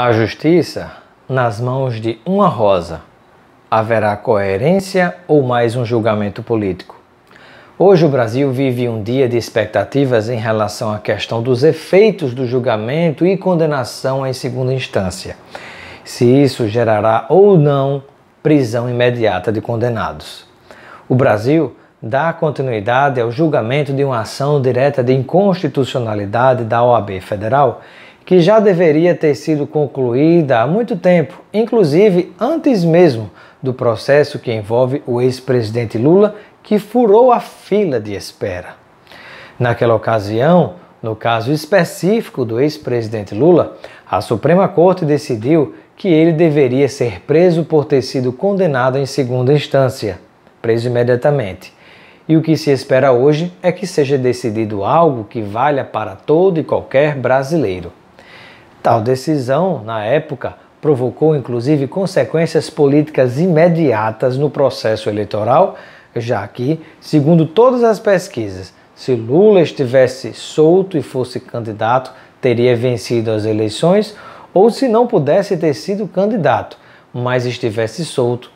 A justiça nas mãos de uma rosa. Haverá coerência ou mais um julgamento político? Hoje o Brasil vive um dia de expectativas em relação à questão dos efeitos do julgamento e condenação em segunda instância. Se isso gerará ou não prisão imediata de condenados. O Brasil dá continuidade ao julgamento de uma ação direta de inconstitucionalidade da OAB Federal que já deveria ter sido concluída há muito tempo, inclusive antes mesmo do processo que envolve o ex-presidente Lula, que furou a fila de espera. Naquela ocasião, no caso específico do ex-presidente Lula, a Suprema Corte decidiu que ele deveria ser preso por ter sido condenado em segunda instância, preso imediatamente. E o que se espera hoje é que seja decidido algo que valha para todo e qualquer brasileiro. Tal decisão, na época, provocou inclusive consequências políticas imediatas no processo eleitoral, já que, segundo todas as pesquisas, se Lula estivesse solto e fosse candidato, teria vencido as eleições, ou se não pudesse ter sido candidato, mas estivesse solto,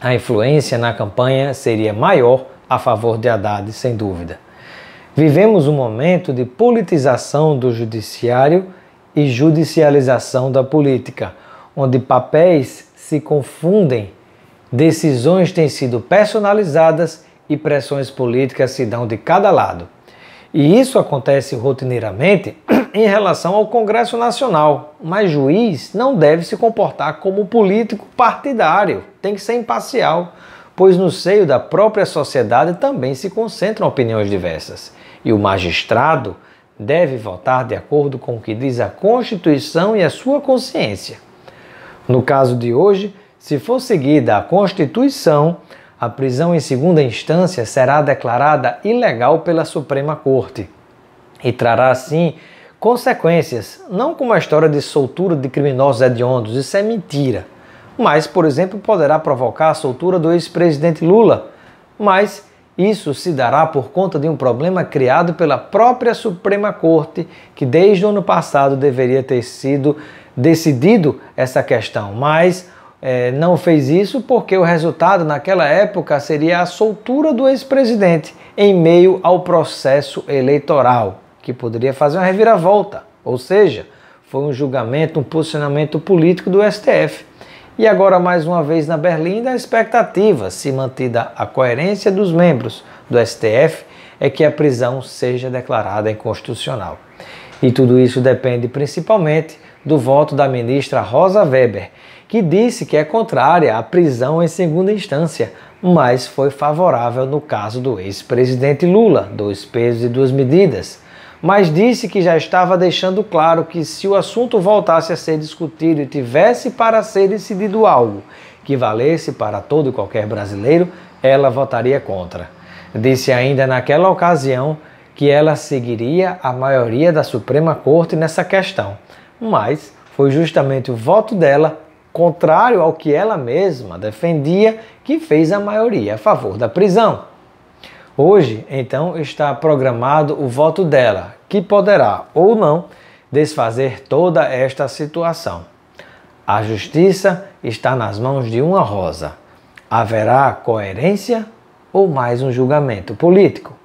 a influência na campanha seria maior a favor de Haddad, sem dúvida. Vivemos um momento de politização do judiciário e judicialização da política, onde papéis se confundem, decisões têm sido personalizadas e pressões políticas se dão de cada lado. E isso acontece rotineiramente em relação ao Congresso Nacional, mas juiz não deve se comportar como político partidário, tem que ser imparcial, pois no seio da própria sociedade também se concentram opiniões diversas. E o magistrado deve votar de acordo com o que diz a Constituição e a sua consciência. No caso de hoje, se for seguida a Constituição, a prisão em segunda instância será declarada ilegal pela Suprema Corte e trará, assim, consequências, não como a história de soltura de criminosos hediondos, isso é mentira, mas, por exemplo, poderá provocar a soltura do ex-presidente Lula, mas isso se dará por conta de um problema criado pela própria Suprema Corte, que desde o ano passado deveria ter sido decidido essa questão, mas é, não fez isso porque o resultado naquela época seria a soltura do ex-presidente em meio ao processo eleitoral, que poderia fazer uma reviravolta. Ou seja, foi um julgamento, um posicionamento político do STF e agora mais uma vez na Berlinda, a expectativa, se mantida a coerência dos membros do STF, é que a prisão seja declarada inconstitucional. E tudo isso depende principalmente do voto da ministra Rosa Weber, que disse que é contrária à prisão em segunda instância, mas foi favorável no caso do ex-presidente Lula, dois pesos e duas medidas mas disse que já estava deixando claro que se o assunto voltasse a ser discutido e tivesse para ser decidido algo que valesse para todo e qualquer brasileiro, ela votaria contra. Disse ainda naquela ocasião que ela seguiria a maioria da Suprema Corte nessa questão, mas foi justamente o voto dela, contrário ao que ela mesma defendia, que fez a maioria a favor da prisão. Hoje, então, está programado o voto dela, que poderá ou não desfazer toda esta situação. A justiça está nas mãos de uma rosa. Haverá coerência ou mais um julgamento político?